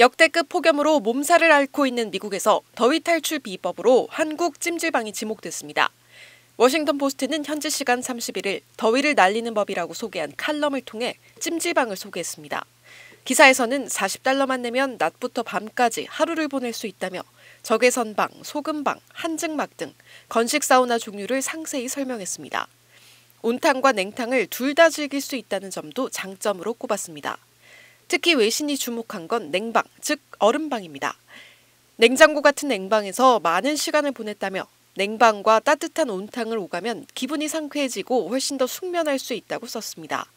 역대급 폭염으로 몸살을 앓고 있는 미국에서 더위 탈출 비법으로 한국 찜질방이 지목됐습니다. 워싱턴 포스트는 현지 시간 31일 더위를 날리는 법이라고 소개한 칼럼을 통해 찜질방을 소개했습니다. 기사에서는 40달러만 내면 낮부터 밤까지 하루를 보낼 수 있다며 적외선방, 소금방, 한증막 등 건식 사우나 종류를 상세히 설명했습니다. 온탕과 냉탕을 둘 다 즐길 수 있다는 점도 장점으로 꼽았습니다. 특히 외신이 주목한 건 냉방, 즉 얼음방입니다. 냉장고 같은 냉방에서 많은 시간을 보냈다며 냉방과 따뜻한 온탕을 오가면 기분이 상쾌해지고 훨씬 더 숙면할 수 있다고 썼습니다.